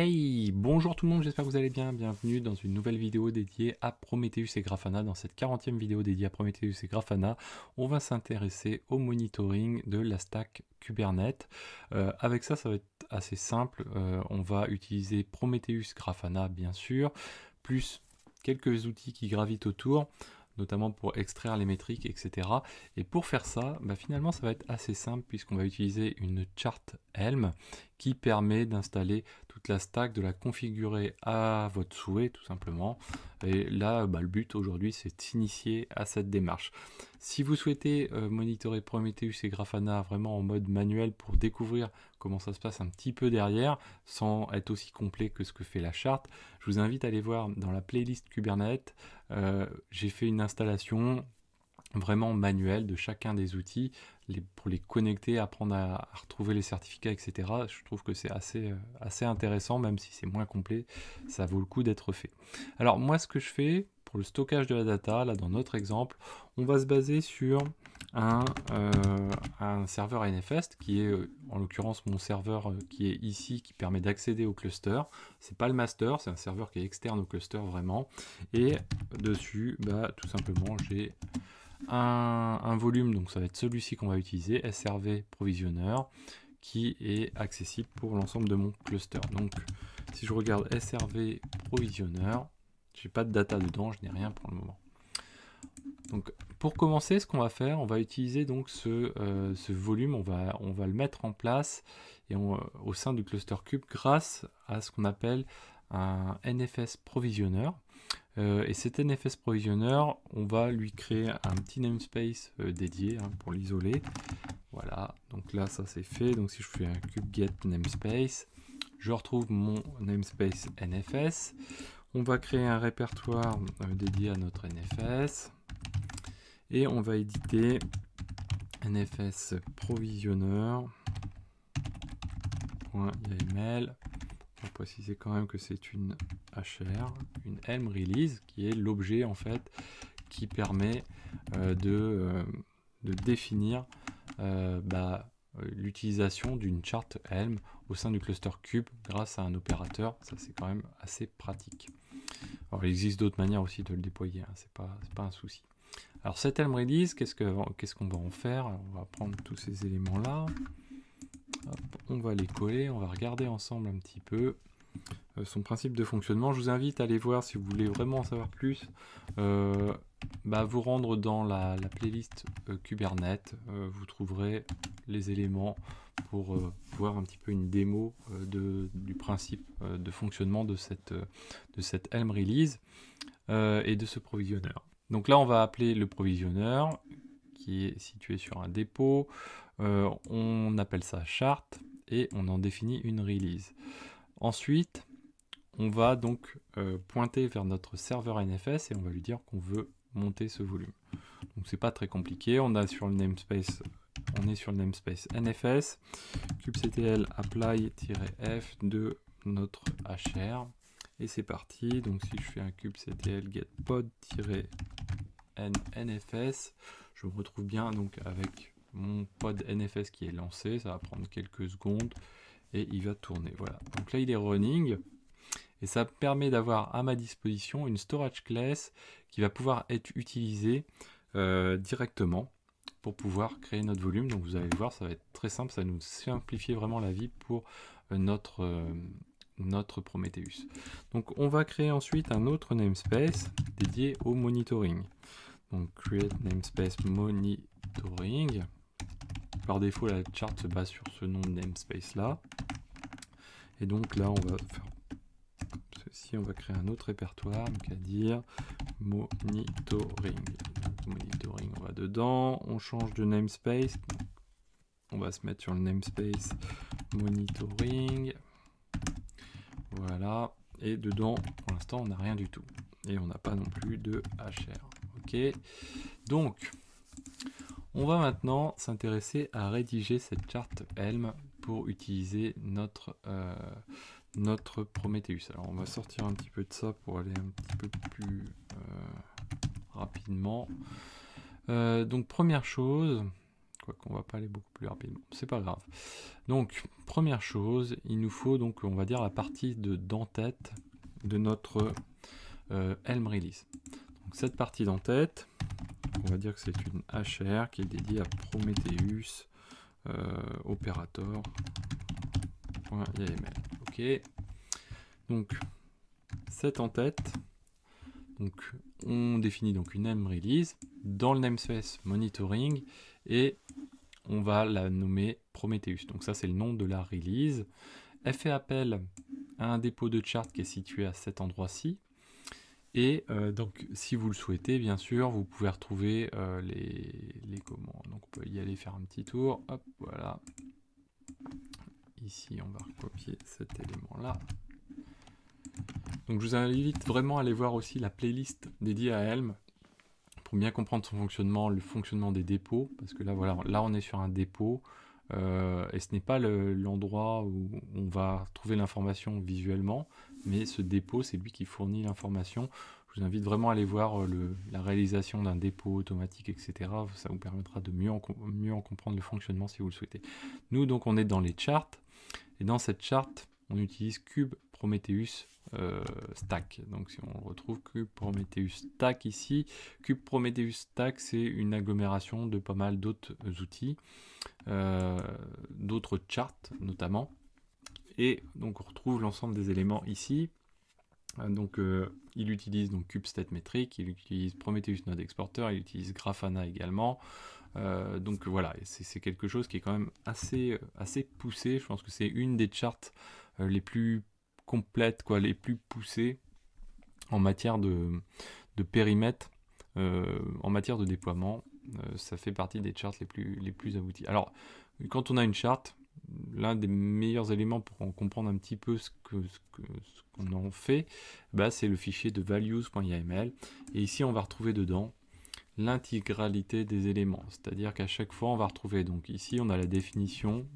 Hey, bonjour tout le monde, j'espère que vous allez bien. Bienvenue dans une nouvelle vidéo dédiée à Prometheus et Grafana. Dans cette 40e vidéo dédiée à Prometheus et Grafana, on va s'intéresser au monitoring de la stack Kubernetes. Euh, avec ça, ça va être assez simple. Euh, on va utiliser Prometheus Grafana, bien sûr, plus quelques outils qui gravitent autour notamment pour extraire les métriques, etc. Et pour faire ça, bah, finalement, ça va être assez simple puisqu'on va utiliser une charte Helm qui permet d'installer toute la stack, de la configurer à votre souhait tout simplement. Et là, bah, le but aujourd'hui, c'est de s'initier à cette démarche. Si vous souhaitez euh, monitorer Prometheus et Grafana vraiment en mode manuel pour découvrir comment ça se passe un petit peu derrière, sans être aussi complet que ce que fait la charte, je vous invite à aller voir dans la playlist Kubernetes. Euh, j'ai fait une installation vraiment manuelle de chacun des outils pour les connecter, apprendre à, retrouver les certificats, etc. Je trouve que c'est assez, euh, assez intéressant, même si c'est moins complet, ça vaut le coup d'être fait. Alors moi, ce que je fais pour le stockage de la data, là dans notre exemple, on va se baser sur un, euh, serveur NFS qui est euh, en l'occurrence mon serveur qui est ici qui permet d'accéder au cluster. C'est pas le master, c'est un serveur qui est externe au cluster vraiment. Et dessus, bah, tout simplement, j'ai un, volume, donc ça va être celui-ci qu'on va utiliser, SRV Provisionneur, qui est accessible pour l'ensemble de mon cluster. Donc si je regarde SRV provisionneur, j'ai pas de data dedans, je n'ai rien pour le moment. Donc pour commencer, ce qu'on va faire, on va utiliser donc ce, euh, volume, on va, on va, le mettre en place et euh, au sein du cluster cube grâce à ce qu'on appelle un NFS provisionneur. Euh, et cet NFS provisionneur on va lui créer un petit namespace euh, dédié hein, pour l'isoler. Voilà, donc là ça c'est fait. Donc si je fais un cube get namespace, je retrouve mon namespace NFS. On va créer un répertoire euh, dédié à notre NFS. Et on va éditer NFS provisionneur.yml préciser quand même que c'est une HR, une Helm Release, qui est l'objet en fait qui permet euh, euh, de, définir euh, bah, l'utilisation d'une charte Helm au sein du cluster cube grâce à un opérateur. Ça, c'est quand même assez pratique. il existe d'autres manières aussi de le déployer, hein, c'est pas, un souci. Alors, cette Helm Release, qu'est-ce qu'on va en faire On va prendre tous ces éléments-là on va les coller, on va regarder ensemble un petit peu euh, son principe de fonctionnement. Je vous invite à aller voir si vous voulez vraiment en savoir plus. Euh, bah, vous rendre dans la, playlist euh, Kubernetes. vous trouverez les éléments pour voir un petit peu une démo du principe de fonctionnement de cette, de cette Helm release et de ce provisionneur. Donc là, on va appeler le provisionneur qui est situé sur un dépôt. Euh, on appelle ça charte et on en définit une release. Ensuite, on va donc euh, pointer vers notre serveur NFS et on va lui dire qu'on veut monter ce volume. Donc c'est pas très compliqué, on sur le namespace on est sur le namespace NFS kubectl apply-f de notre HR et c'est parti. Donc si je fais un kubectl get pod-nfs, je me retrouve bien donc avec mon pod NFS qui est lancé, ça va prendre quelques secondes et il va tourner. Voilà, donc là il est running et ça permet d'avoir à ma disposition une storage class qui va pouvoir être utilisée euh, directement pour pouvoir créer notre volume. Donc vous allez voir, ça va être très simple, ça va nous simplifier vraiment la vie pour euh, notre, euh, notre Prometheus. Donc on va créer ensuite un autre namespace dédié au monitoring. Donc create namespace monitoring. Par défaut, la charte se base sur ce nom de namespace là. Et donc là, on va faire ceci, on va créer un autre répertoire, donc à dire monitoring. monitoring, on va dedans, on change de namespace. On va se mettre sur le namespace monitoring. Voilà. Et dedans, pour l'instant, on n'a rien du tout. Et on n'a pas non plus de HR. OK. Donc, on va maintenant s'intéresser à rédiger cette charte Helm pour utiliser notre, euh, notre Prometheus. Alors on va sortir un petit peu de ça pour aller un petit peu plus euh, rapidement. Euh, donc première chose, qu'on va pas aller beaucoup plus rapidement, c'est pas grave. Donc, première chose, il nous faut donc, on va dire, la partie de den de notre Helm Release. Donc, cette partie d'entête on va dire que c'est une HR qui est dédiée à Prometheus euh, operator.yml. Ok. Donc, cette en tête. Donc, on définit donc une name release dans le namespace monitoring et on va la nommer Prometheus. Donc ça, c'est le nom de la release. Elle fait appel à un dépôt de chart qui est situé à cet endroit-ci. Et euh, donc, si vous le souhaitez, bien sûr, vous pouvez retrouver euh, les, commandes. Donc, on peut y aller faire un petit tour. Hop, voilà. Ici, on va recopier cet élément-là. Donc, je vous invite vraiment à aller voir aussi la playlist dédiée à Helm pour bien comprendre son fonctionnement, le fonctionnement des dépôts. Parce que là, voilà, là, on est sur un dépôt. Euh, et ce n'est pas l'endroit où on va trouver l'information visuellement, mais ce dépôt, c'est lui qui fournit l'information. Je vous invite vraiment à aller voir euh, la réalisation d'un dépôt automatique, etc. Ça vous permettra de mieux en, mieux en comprendre le fonctionnement si vous le souhaitez. Nous, donc, on est dans les charts, et dans cette charte, on utilise Cube Prometheus euh, Stack. Donc si on retrouve Cube Prometheus Stack ici, Cube Prometheus Stack c'est une agglomération de pas mal d'autres outils, euh, d'autres charts notamment et donc on retrouve l'ensemble des éléments ici. Euh, donc euh, il utilise donc il utilise Prometheus Node Exporter, il utilise Grafana également. Euh, donc voilà, c'est quelque chose qui est quand même assez, assez poussé. Je pense que c'est une des charts les plus complètes, quoi, les plus poussées en matière de, périmètre, en matière de déploiement. ça fait partie des charts les plus, les plus abouties. Alors, quand on a une charte, l'un des meilleurs éléments pour en comprendre un petit peu ce qu'on en fait, bah, c'est le fichier de values.yml. Et ici, on va retrouver dedans l'intégralité des éléments. C'est-à-dire qu'à chaque fois, on va retrouver, donc ici, on a la définition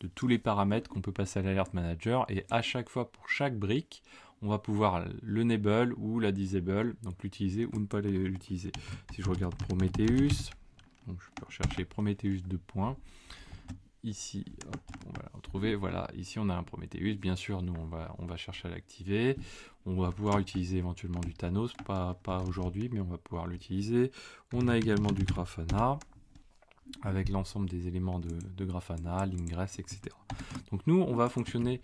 de tous les paramètres qu'on peut passer à l'alert manager. Et à chaque fois, pour chaque brique, on va pouvoir l'enable ou la disable, donc l'utiliser ou ne pas l'utiliser. Si je regarde Prometheus, je peux rechercher Prometheus 2 ici, on va la retrouver. Voilà, ici on a un Prometheus. Bien sûr, nous on va, on va chercher à l'activer. On va pouvoir utiliser éventuellement du Thanos, pas, pas aujourd'hui, mais on va pouvoir l'utiliser. On a également du Grafana avec l'ensemble des éléments de, Grafana, l'ingress, etc. Donc nous, on va fonctionner,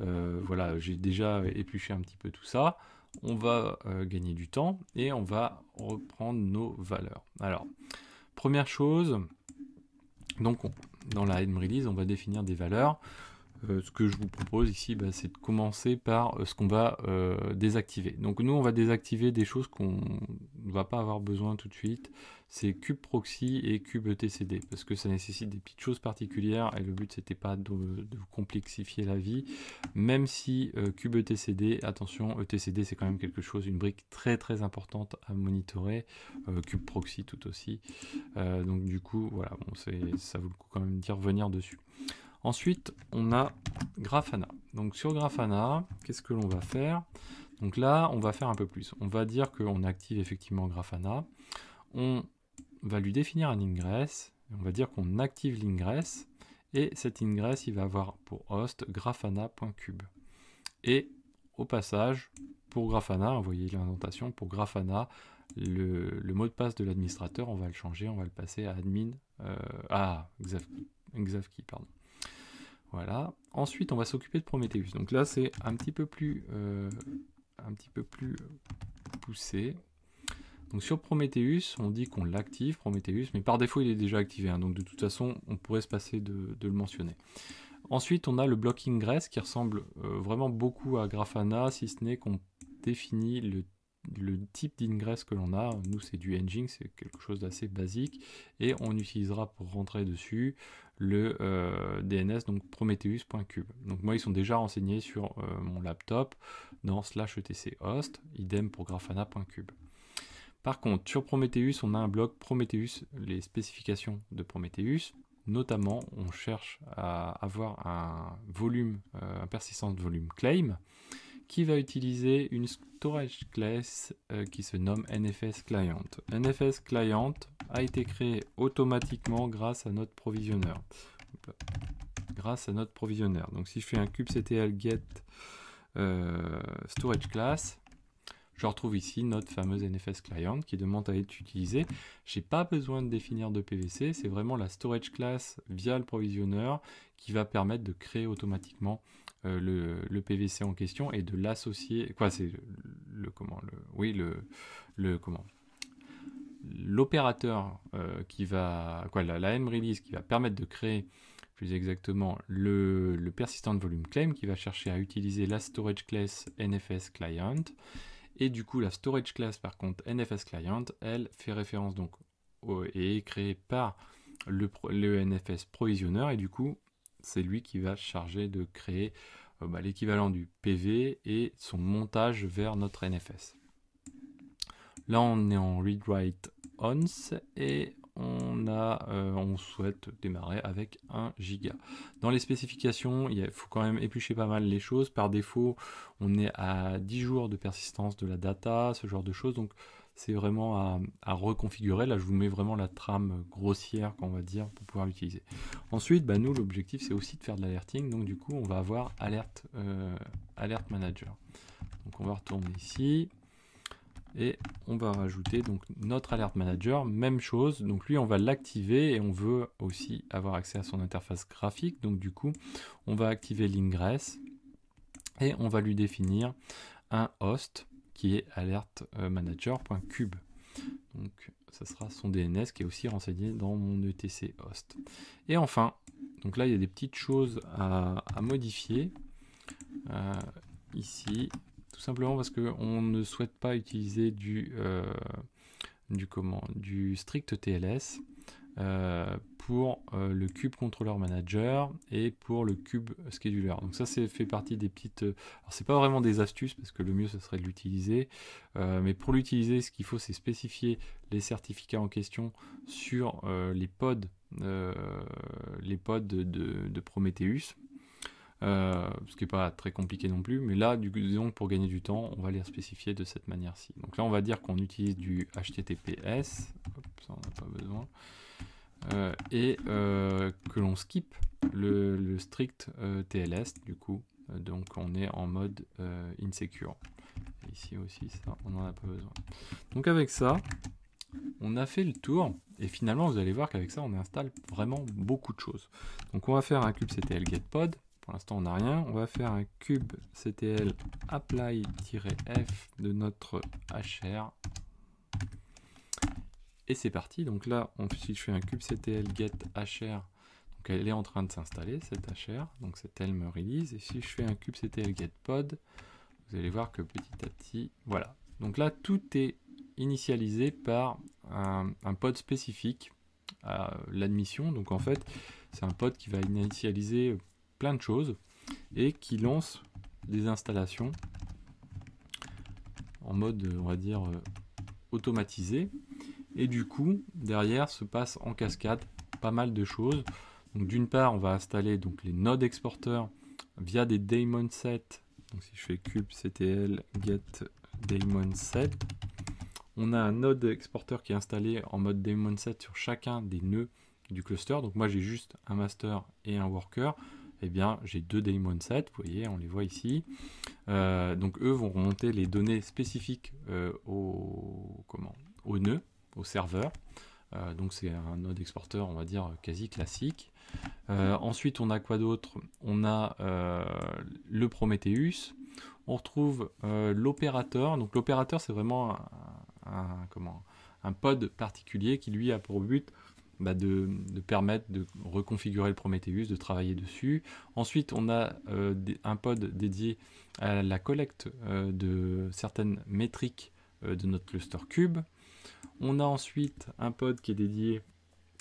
euh, voilà, j'ai déjà épluché un petit peu tout ça, on va euh, gagner du temps et on va reprendre nos valeurs. Alors, première chose, donc on, dans la head Release, on va définir des valeurs euh, ce que je vous propose ici, bah, c'est de commencer par euh, ce qu'on va euh, désactiver. Donc nous, on va désactiver des choses qu'on ne va pas avoir besoin tout de suite. C'est Cube Proxy et Cube TCD, parce que ça nécessite des petites choses particulières, et le but, c'était pas de, vous complexifier la vie, même si Cube ETCD, attention, ETCD, c'est quand même quelque chose, une brique très très importante à monitorer, Cube Proxy tout aussi. donc du coup, voilà, bon, ça vaut le coup quand même d'y revenir dessus. Ensuite, on a Grafana. Donc sur Grafana, qu'est-ce que l'on va faire Donc là, on va faire un peu plus. On va dire qu'on active effectivement Grafana. On va lui définir un ingress. On va dire qu'on active l'ingress. Et cet ingress, il va avoir pour host grafana.cube. Et au passage, pour Grafana, vous voyez l'indentation, pour Grafana, le, mot de passe de l'administrateur, on va le changer, on va le passer à admin, euh, à Xavki pardon. Voilà. Ensuite, on va s'occuper de Prometheus. Donc là, c'est un petit peu plus, euh, un petit peu plus poussé. Donc sur Prometheus, on dit qu'on l'active, Prometheus, mais par défaut, il est déjà activé. Hein. donc de toute façon, on pourrait se passer de, le mentionner. Ensuite, on a le bloc ingress qui ressemble euh, vraiment beaucoup à Grafana, si ce n'est qu'on définit le le type d'ingress que l'on a, nous c'est du engine, c'est quelque chose d'assez basique, et on utilisera pour rentrer dessus le euh, DNS, donc prometheus.cube. Donc moi, ils sont déjà renseignés sur euh, mon laptop dans slash etc host, idem pour grafana.cube. Par contre, sur Prometheus, on a un bloc Prometheus, les spécifications de Prometheus. Notamment, on cherche à avoir un volume, euh, un persistance de volume claim qui va utiliser une storage class euh, qui se nomme NFS Client. NFS Client a été créé automatiquement grâce à notre provisionneur. Grâce à notre provisionneur. Donc si je fais un kubectl get euh, storage class, je retrouve ici notre fameuse NFS client qui demande à être utilisée. n'ai pas besoin de définir de PVC, c'est vraiment la storage class via le provisionneur qui va permettre de créer automatiquement euh, le, PVC en question et de l'associer. Quoi, c'est le, comment le, Oui, le, le comment l'opérateur euh, qui va quoi la, mrelease release qui va permettre de créer plus exactement le, le persistent volume claim qui va chercher à utiliser la storage class NFS client et du coup la storage class par contre NFS client elle fait référence donc et est créée par le, le, NFS provisionneur et du coup c'est lui qui va charger de créer euh, bah, l'équivalent du PV et son montage vers notre NFS. Là, on est en read-write Ons et on, a, euh, on souhaite démarrer avec 1 giga. Dans les spécifications, il faut quand même éplucher pas mal les choses. Par défaut, on est à 10 jours de persistance de la data, ce genre de choses. Donc, c'est vraiment à, reconfigurer. Là, je vous mets vraiment la trame grossière, qu'on va dire, pour pouvoir l'utiliser. Ensuite, bah, nous, l'objectif, c'est aussi de faire de l'alerting. Donc, du coup, on va avoir euh, alert manager. Donc, on va retourner ici. Et on va rajouter donc notre alert manager, même chose. Donc lui, on va l'activer et on veut aussi avoir accès à son interface graphique. Donc du coup, on va activer l'ingress et on va lui définir un host qui est alertmanager.cube. Donc ça sera son DNS qui est aussi renseigné dans mon etc host. Et enfin, donc là il y a des petites choses à, modifier euh, ici, tout simplement parce que on ne souhaite pas utiliser du, euh, du, comment, du strict TLS. Euh, pour euh, le cube controller manager et pour le cube scheduler. Donc ça, c'est fait partie des petites... Euh, alors c'est pas vraiment des astuces parce que le mieux, ce serait de l'utiliser. Euh, mais pour l'utiliser, ce qu'il faut, c'est spécifier les certificats en question sur les pods, les pods de, Prometheus. ce qui n'est pas très compliqué non plus, mais là, du, disons pour gagner du temps, on va les spécifier de cette manière-ci. Donc là, on va dire qu'on utilise du HTTPS, ça n'a pas besoin, euh, et euh, que l'on skip le, strict euh, TLS du coup donc on est en mode insecure ici aussi ça on n'en a pas besoin donc avec ça on a fait le tour et finalement vous allez voir qu'avec ça on installe vraiment beaucoup de choses donc on va faire un cube CTL get pod pour l'instant on n'a rien on va faire un cube CTL apply-f de notre HR et c'est parti. Donc là, on, si je fais un kubectl get hr, donc elle est en train de s'installer, cette HR. Donc cette me release. Et si je fais un kubectl get pod, vous allez voir que petit à petit, voilà. Donc là, tout est initialisé par un, un pod spécifique à l'admission. Donc en fait, c'est un pod qui va initialiser plein de choses et qui lance des installations en mode, on va dire, euh, automatisé. Et du coup, derrière se passe en cascade pas mal de choses. Donc d'une part, on va installer donc les nodes exporteurs via des daemon Donc si je fais kubectl get daemon on a un node exporteur qui est installé en mode daemon sur chacun des nœuds du cluster. Donc moi j'ai juste un master et un worker. Eh bien j'ai deux daemon vous voyez, on les voit ici. Euh, donc eux vont remonter les données spécifiques euh, aux au, comment, au serveur. Euh, donc c'est un node exporteur, on va dire, quasi classique. Euh, ensuite, on a quoi d'autre On a euh, le Prometheus. On retrouve l'opérateur. Donc l'opérateur, c'est vraiment un, comment, un pod particulier qui, lui, a pour but bah, de, de, permettre de reconfigurer le Prometheus, de travailler dessus. Ensuite, on a un pod dédié à la collecte de certaines métriques de notre cluster cube. On a ensuite un pod qui est dédié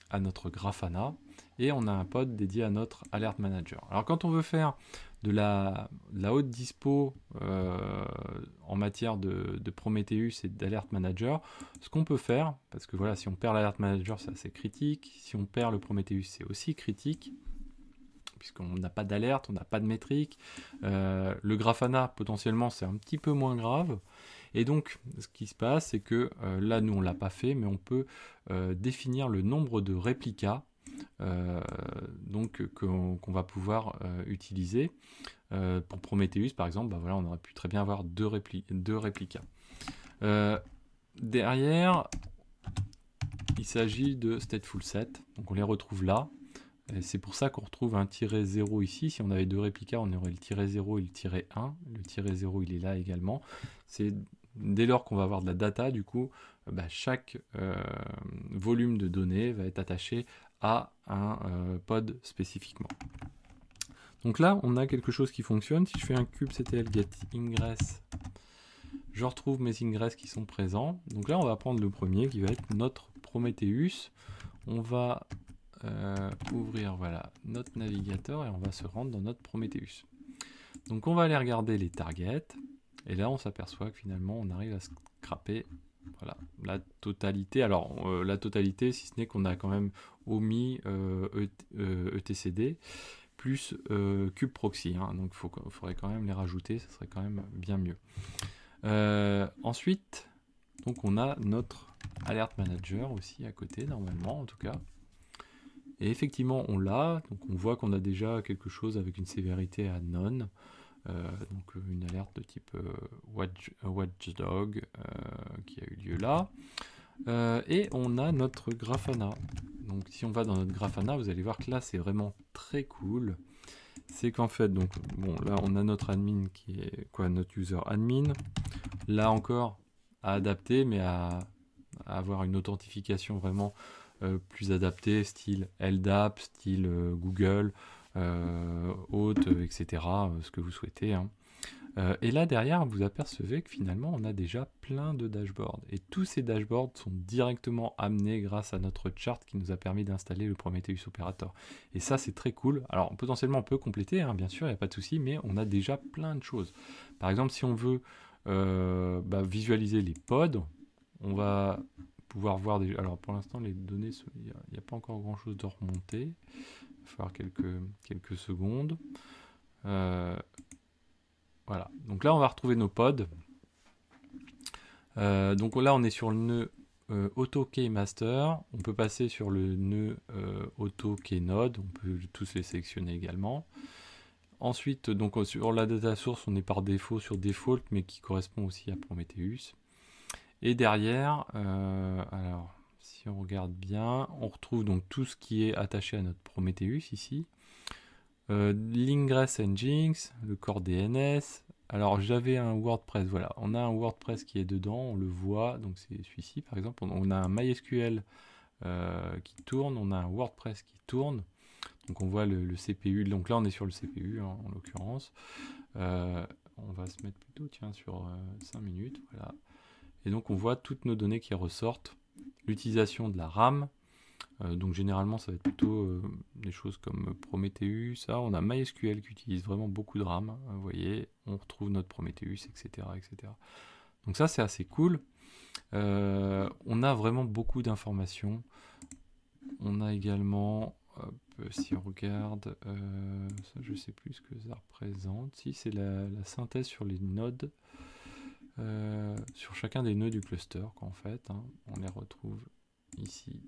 à notre Grafana et on a un pod dédié à notre Alert Manager. Alors quand on veut faire de la, haute dispo euh, en matière de, Prometheus et d'Alert Manager, ce qu'on peut faire, parce que voilà, si on perd l'Alert Manager, c'est assez critique, si on perd le Prometheus, c'est aussi critique, puisqu'on n'a pas d'alerte, on n'a pas de métrique. Euh, le Grafana, potentiellement, c'est un petit peu moins grave. Et donc, ce qui se passe, c'est que euh, là, nous, on ne l'a pas fait, mais on peut euh, définir le nombre de réplicas euh, qu'on va pouvoir utiliser. pour Prometheus, par exemple, bah, voilà, on aurait pu très bien avoir deux, répli deux réplicas. derrière, il s'agit de stateful set, donc on les retrouve là. C'est pour ça qu'on retrouve un tiré 0 ici. Si on avait deux réplicas, on aurait le tiré 0 et le tiret 1. Le tiré 0, il est là également. C'est dès lors qu'on va avoir de la data, du coup, euh, bah, chaque euh, volume de données va être attaché à un euh, pod spécifiquement. Donc là, on a quelque chose qui fonctionne. Si je fais un kubectl get ingress, je retrouve mes ingress qui sont présents. Donc là, on va prendre le premier qui va être notre Prometheus. On va ouvrir voilà, notre navigateur et on va se rendre dans notre Prometheus. Donc on va aller regarder les targets. Et là, on s'aperçoit que finalement, on arrive à scraper la totalité. Alors, euh, la totalité, si ce n'est qu'on a quand même omis ETCD euh, e euh, e plus cube proxy. Hein. donc, il faudrait quand même les rajouter, Ce serait quand même bien mieux. ensuite, donc on a notre alert manager aussi à côté, normalement en tout cas. Et effectivement, on l'a. Donc on voit qu'on a déjà quelque chose avec une sévérité à none. Euh, donc euh, une alerte de type euh, Watchdog qui a eu lieu là. et on a notre Grafana. Donc si on va dans notre Grafana, vous allez voir que là c'est vraiment très cool. C'est qu'en fait, donc bon, là on a notre admin qui est quoi, notre user admin. Là encore à adapter, mais à, avoir une authentification vraiment plus adaptée, style LDAP, style Google, euh, haute, etc., euh, ce que vous souhaitez. Hein. Euh, et là, derrière, vous apercevez que finalement, on a déjà plein de dashboards. Et tous ces dashboards sont directement amenés grâce à notre chart qui nous a permis d'installer le Prometheus Operator. Et ça, c'est très cool. Alors, potentiellement, on peut compléter, hein, bien sûr, il n'y a pas de souci, mais on a déjà plein de choses. Par exemple, si on veut bah, visualiser les pods, on va pouvoir voir des... Alors pour l'instant les données, il n'y a, pas encore grand chose de remonté faire falloir quelques, quelques secondes. Euh, voilà, donc là on va retrouver nos pods. Euh, donc là on est sur le nœud euh, master. On peut passer sur le nœud euh, auto key node. On peut tous les sélectionner également. Ensuite, donc sur la data source, on est par défaut sur default, mais qui correspond aussi à Prometheus. Et derrière, alors si on regarde bien, on retrouve donc tout ce qui est attaché à notre Prometheus ici. Euh, L'ingress Nginx, le corps DNS. Alors j'avais un WordPress, voilà, on a un WordPress qui est dedans, on le voit, donc c'est celui-ci par exemple. On a un MySQL euh, qui tourne, on a un WordPress qui tourne. Donc on voit le, CPU, donc là on est sur le CPU hein, en l'occurrence. Euh, on va se mettre plutôt tiens, sur 5 euh, minutes, voilà. Et donc on voit toutes nos données qui ressortent l'utilisation de la RAM. Euh, donc généralement ça va être plutôt euh, des choses comme Prometheus, ça on a MySQL qui utilise vraiment beaucoup de RAM, hein, vous voyez, on retrouve notre Prometheus, etc. etc. Donc ça c'est assez cool. Euh, on a vraiment beaucoup d'informations. On a également, si on regarde, ça je sais plus ce que ça représente, si c'est la synthèse sur les nodes. Euh, sur chacun des nœuds du cluster, qu'en fait. Hein. on les retrouve ici.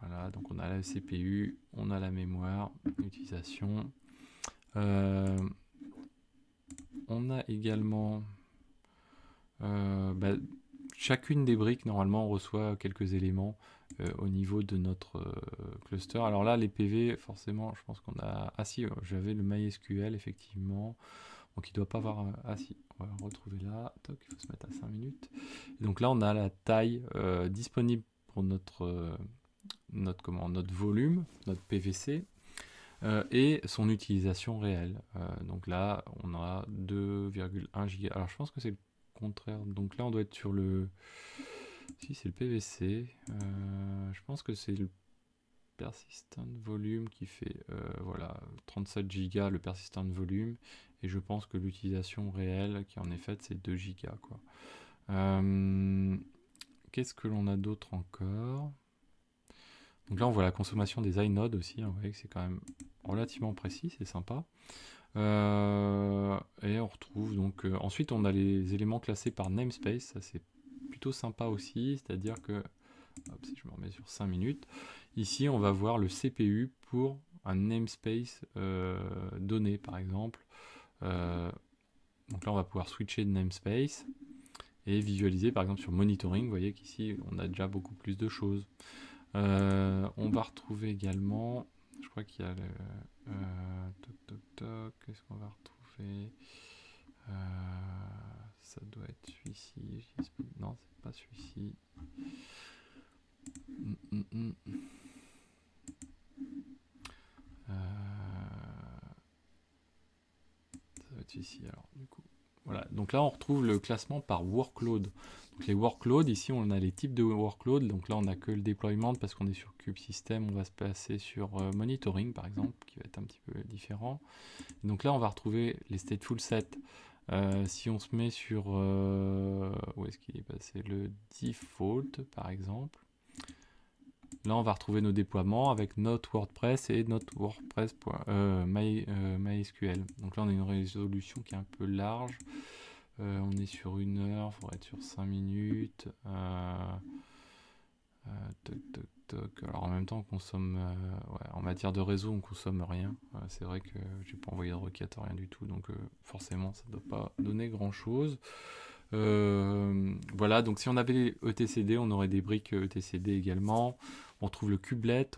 Voilà, donc on a la CPU, on a la mémoire, l'utilisation. Euh, on a également... Euh, bah, chacune des briques, normalement, reçoit quelques éléments au niveau de notre cluster. Alors là, les PV, forcément, je pense qu'on a... Ah si, j'avais le MySQL, effectivement. Donc il doit pas mm. avoir... Euh, ah si, on va retrouver là. il faut se mettre à 5 minutes. donc là, on a la taille euh, disponible pour notre, euh, notre, comment, notre volume, notre PVC, et son utilisation réelle. donc là, on a 2,1 giga. Alors je pense que c'est le contraire. Donc là, on doit être sur le... Si, c'est le PVC. je pense que c'est le persistent volume qui fait voilà 37 gigas le persistent volume et je pense que l'utilisation réelle qui en est faite, c'est 2 gigas. Quoi. Euh, qu'est-ce que l'on a d'autre encore Donc là, on voit la consommation des iNodes aussi. Hein, vous voyez que c'est quand même relativement précis, c'est sympa. Euh, et on retrouve donc... Euh, ensuite, on a les éléments classés par namespace. Ça, c'est plutôt sympa aussi. C'est-à-dire que... si je me remets sur 5 minutes. Ici, on va voir le CPU pour un namespace donné, par exemple. Euh, donc là, on va pouvoir switcher de namespace et visualiser, par exemple, sur monitoring. Vous voyez qu'ici, on a déjà beaucoup plus de choses. Euh, on va retrouver également, je crois qu'il y a le... Euh, toc, toc, toc, qu'est-ce qu'on va retrouver Ça doit être celui-ci. Non, c'est pas celui-ci. Mm, mm, mm ici. Alors, du coup, voilà. Donc là, on retrouve le classement par workload. Donc les workloads, ici, on a les types de workload Donc là, on n'a que le déploiement parce qu'on est sur Cube System. On va se passer sur euh, monitoring, par exemple, qui va être un petit peu différent. donc là, on va retrouver les stateful set euh, si on se met sur... Euh, où est-ce qu'il est passé Le default, par exemple. Là, on va retrouver nos déploiements avec notre WordPress et notre WordPress euh, euh, MySQL. Donc là, on a une résolution qui est un peu large. Euh, on est sur une heure, il faudrait être sur cinq minutes. Alors en même temps, on consomme. en matière de réseau, on consomme rien. C'est vrai que j'ai pas envoyé de requête, rien du tout. Donc forcément, ça ne doit pas donner grand chose. Euh, voilà, donc si on avait ETCD, on aurait des briques ETCD également. On trouve le cubelet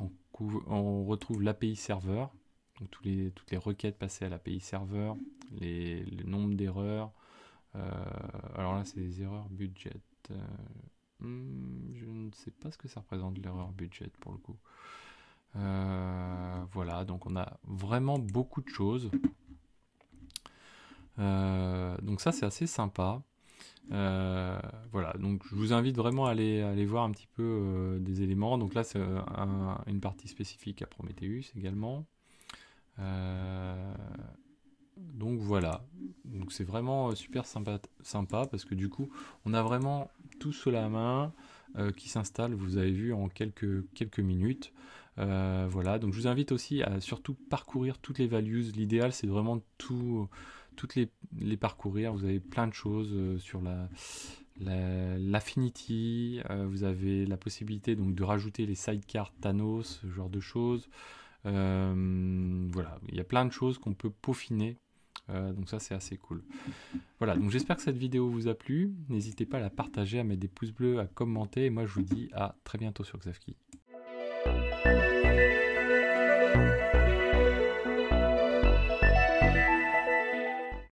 on, retrouve l'API serveur, donc les, toutes les requêtes passées à l'API serveur, les, le d'erreurs. Euh, alors là, c'est des erreurs budget. Euh, hmm, je ne sais pas ce que ça représente l'erreur budget pour le coup. voilà, donc on a vraiment beaucoup de choses. donc ça c'est assez sympa. Euh, voilà, donc je vous invite vraiment à aller, aller voir un petit peu euh, des éléments. Donc là, c'est une partie spécifique à Prometheus également. Euh, donc voilà, donc c'est vraiment super sympa, sympa parce que du coup, on a vraiment tout sous la main qui s'installe, vous avez vu, en quelques, quelques minutes. voilà, donc je vous invite aussi à surtout parcourir toutes les values. L'idéal, c'est vraiment tout toutes les, parcourir. Vous avez plein de choses euh, sur la l'affinity, euh, vous avez la possibilité donc de rajouter les sidecars Thanos, ce genre de choses. Euh, voilà, il y a plein de choses qu'on peut peaufiner. donc ça c'est assez cool. Voilà, donc j'espère que cette vidéo vous a plu. N'hésitez pas à la partager, à mettre des pouces bleus, à commenter. Et moi je vous dis à très bientôt sur Xavki.